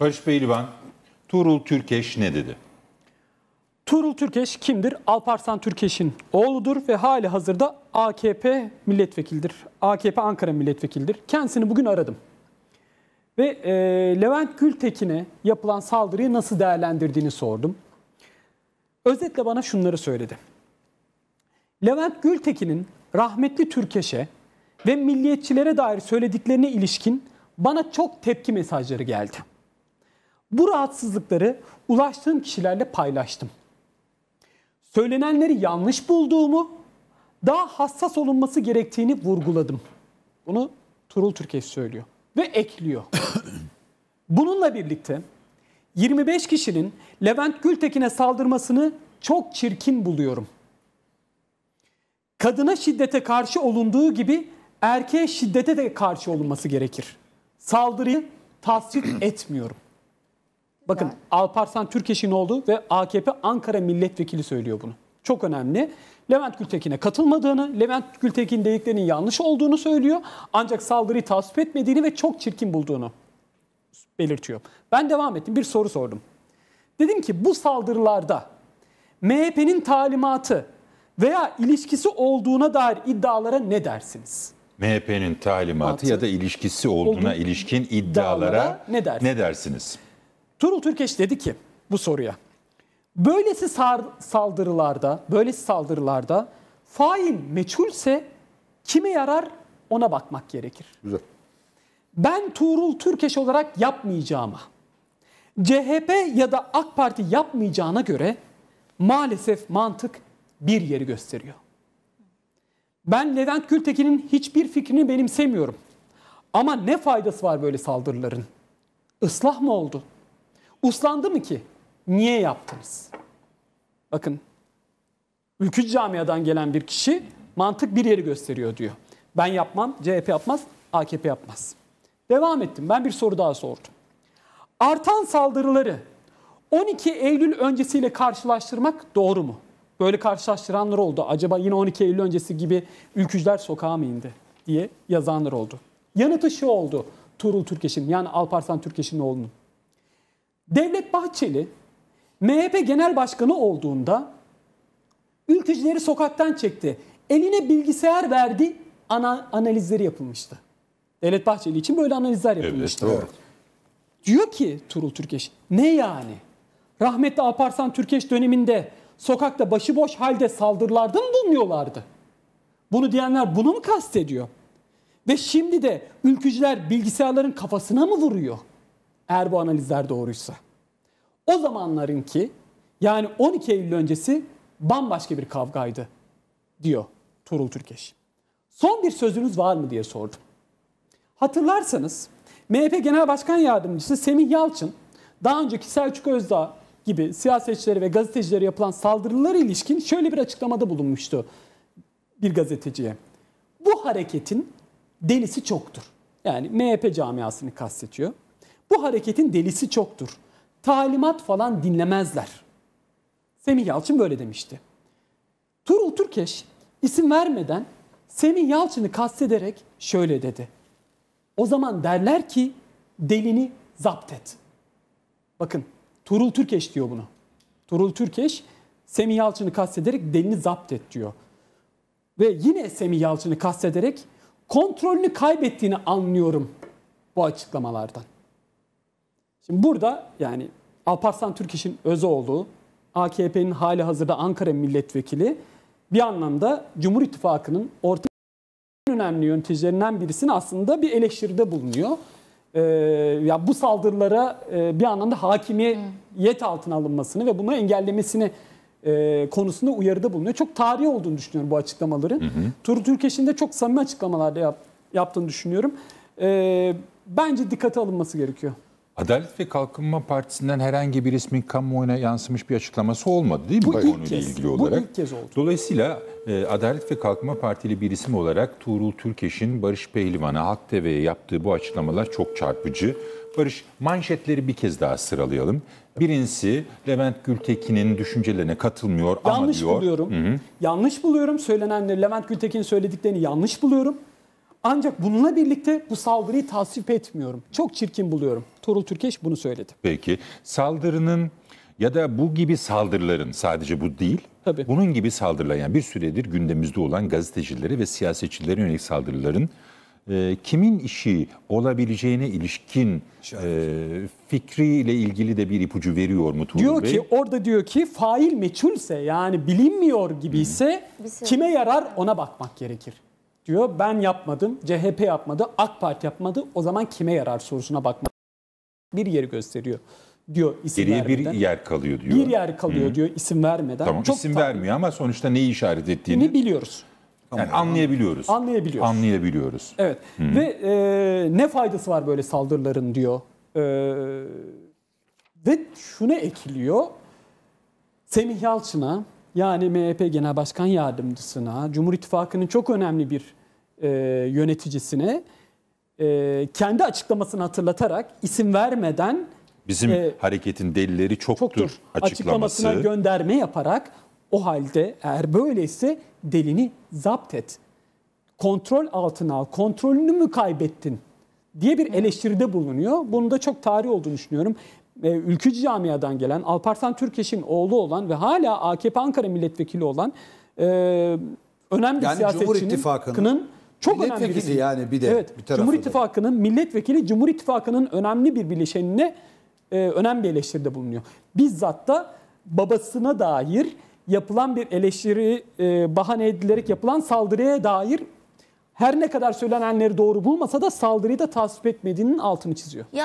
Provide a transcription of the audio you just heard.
Barış Beylivan, Tuğrul Türkeş ne dedi? Tuğrul Türkeş kimdir? Alparslan Türkeş'in oğludur ve hali hazırda AKP milletvekildir. AKP Ankara milletvekildir. Kendisini bugün aradım. Ve e, Levent Gültekin'e yapılan saldırıyı nasıl değerlendirdiğini sordum. Özetle bana şunları söyledi. Levent Gültekin'in rahmetli Türkeş'e ve milliyetçilere dair söylediklerine ilişkin bana çok tepki mesajları geldi. Bu rahatsızlıkları ulaştığım kişilerle paylaştım. Söylenenleri yanlış bulduğumu, daha hassas olunması gerektiğini vurguladım. Bunu Turul Türkeş söylüyor ve ekliyor. Bununla birlikte 25 kişinin Levent Gültekin'e saldırmasını çok çirkin buluyorum. Kadına şiddete karşı olunduğu gibi erkeğe şiddete de karşı olunması gerekir. Saldırıyı tasvip etmiyorum. Bakın yani. Alparslan Türkeş'in oldu ve AKP Ankara milletvekili söylüyor bunu. Çok önemli. Levent Gültekin'e katılmadığını, Levent Gültekin dediklerinin yanlış olduğunu söylüyor. Ancak saldırıyı tasvip etmediğini ve çok çirkin bulduğunu belirtiyor. Ben devam ettim. Bir soru sordum. Dedim ki bu saldırılarda MHP'nin talimatı veya ilişkisi olduğuna dair iddialara ne dersiniz? MHP'nin talimatı Altı. ya da ilişkisi olduğuna Olduğun ilişkin iddialara ne dersiniz? Ne dersiniz? Turul Türkeş dedi ki bu soruya. Böylesi saldırılarda, böylesi saldırılarda fail meçhulse kime yarar ona bakmak gerekir. Güzel. Ben Tuğrul Türkeş olarak yapmayacağıma, CHP ya da AK Parti yapmayacağına göre maalesef mantık bir yeri gösteriyor. Ben Levent Gültekin'in hiçbir fikrini benimsemiyorum. Ama ne faydası var böyle saldırıların? Islah mı oldu? Uslandı mı ki? Niye yaptınız? Bakın ülkücü camiadan gelen bir kişi mantık bir yeri gösteriyor diyor. Ben yapmam, CHP yapmaz, AKP yapmaz. Devam ettim. Ben bir soru daha sordum. Artan saldırıları 12 Eylül öncesiyle karşılaştırmak doğru mu? Böyle karşılaştıranlar oldu. Acaba yine 12 Eylül öncesi gibi ülkücüler sokağa mı indi diye yazanlar oldu. Yanıtı şu oldu Tuğrul Türkeş'in yani Alparslan Türkeş'in oğlunun. Devlet Bahçeli MHP genel başkanı olduğunda ülkücüleri sokaktan çekti. Eline bilgisayar verdi, ana, analizleri yapılmıştı. Devlet Bahçeli için böyle analizler yapılmıştı. Evet, doğru. Diyor ki Turul Türkeş, ne yani? Rahmetli Alparslan Türkeş döneminde sokakta başıboş halde saldırılarda mı bulunuyorlardı? Bunu diyenler bunu mu kastediyor? Ve şimdi de ülkücüler bilgisayarların kafasına mı vuruyor? eğer bu analizler doğruysa. O zamanların ki yani 12 Eylül öncesi bambaşka bir kavgaydı diyor Tuğrul Türkeş. Son bir sözünüz var mı diye sordum. Hatırlarsanız MHP Genel Başkan Yardımcısı Semih Yalçın daha önceki Selçuk Özdağ gibi siyasetçilere ve gazetecilere yapılan saldırılara ilişkin şöyle bir açıklamada bulunmuştu bir gazeteciye. Bu hareketin delisi çoktur. Yani MHP camiasını kastetiyor. Bu hareketin delisi çoktur. Talimat falan dinlemezler. Semih Yalçın böyle demişti. Turul Türkeş isim vermeden Semih Yalçın'ı kastederek şöyle dedi. O zaman derler ki delini zapt et. Bakın Turul Türkeş diyor bunu. Turul Türkeş Semih Yalçın'ı kastederek delini zapt et diyor. Ve yine Semih Yalçın'ı kastederek kontrolünü kaybettiğini anlıyorum bu açıklamalardan. Şimdi burada yani Alparslan Türkeş'in İş'in özü olduğu AKP'nin hali hazırda Ankara milletvekili bir anlamda Cumhur İttifakı'nın orta önemli yöneticilerinden birisini aslında bir eleştiride bulunuyor. Ee, ya bu saldırılara e, bir anlamda hakimiyet altına alınmasını ve bunu engellemesini e, konusunda uyarıda bulunuyor. Çok tarihi olduğunu düşünüyorum bu açıklamaların. Hı Türkeş'in de çok samimi açıklamalar yap, yaptığını düşünüyorum. E, bence dikkate alınması gerekiyor. Adalet ve Kalkınma Partisi'nden herhangi bir ismin kamuoyuna yansımış bir açıklaması olmadı değil mi bu, bu konuyla kez, ilgili olarak? Bu ilk kez oldu. Dolayısıyla e, Adalet ve Kalkınma Partili bir isim olarak Tuğrul Türkeş'in Barış Pehlivan'a Halk TV'ye yaptığı bu açıklamalar çok çarpıcı. Barış manşetleri bir kez daha sıralayalım. Birincisi Levent Gültekin'in düşüncelerine katılmıyor yanlış ama diyor. Yanlış buluyorum. Hı-hı. Yanlış buluyorum söylenenleri. Levent Gültekin söylediklerini yanlış buluyorum. Ancak bununla birlikte bu saldırıyı tasvip etmiyorum. Çok çirkin buluyorum. Torul Türkeş bunu söyledi. Peki saldırının ya da bu gibi saldırıların sadece bu değil. Tabii. Bunun gibi saldırılar yani bir süredir gündemimizde olan gazetecilere ve siyasetçilere yönelik saldırıların e, kimin işi olabileceğine ilişkin e, fikriyle ilgili de bir ipucu veriyor mu Tuğrul diyor Bey? Diyor ki orada diyor ki fail meçhulse yani bilinmiyor gibi ise hmm. kime yarar ona bakmak gerekir diyor. Ben yapmadım, CHP yapmadı, AK Parti yapmadı. O zaman kime yarar sorusuna bakmak. Bir yeri gösteriyor diyor isim Geriye vermeden. bir yer kalıyor diyor. Bir yer kalıyor Hı. diyor isim vermeden. Tamam Çok isim tam... vermiyor ama sonuçta neyi işaret ettiğini ne biliyoruz. Yani anlayabiliyoruz. Anlayabiliyoruz. Anlayabiliyoruz. Evet. Hı. Ve e, ne faydası var böyle saldırıların diyor. E, ve şunu ekliyor. Semih Yalçın'a yani MHP Genel Başkan Yardımcısına, Cumhur İttifakı'nın çok önemli bir e, yöneticisine e, kendi açıklamasını hatırlatarak isim vermeden bizim e, hareketin delilleri çoktur, çoktur açıklaması. açıklamasına gönderme yaparak o halde eğer böyleyse delini zapt et. Kontrol altına al. Kontrolünü mü kaybettin? diye bir eleştiride bulunuyor. Bunu da çok tarih olduğunu düşünüyorum e, ülkücü camiadan gelen Alparslan Türkeş'in oğlu olan ve hala AKP Ankara milletvekili olan e, önemli yani siyasetçinin çok önemli bir yani bir de evet, bir Cumhur İttifakı'nın milletvekili Cumhur İttifakı'nın önemli bir bileşenine e, önemli eleştiride bulunuyor. Bizzat da babasına dair yapılan bir eleştiri e, bahane edilerek yapılan saldırıya dair her ne kadar söylenenleri doğru bulmasa da saldırıyı da tasvip etmediğinin altını çiziyor. Ya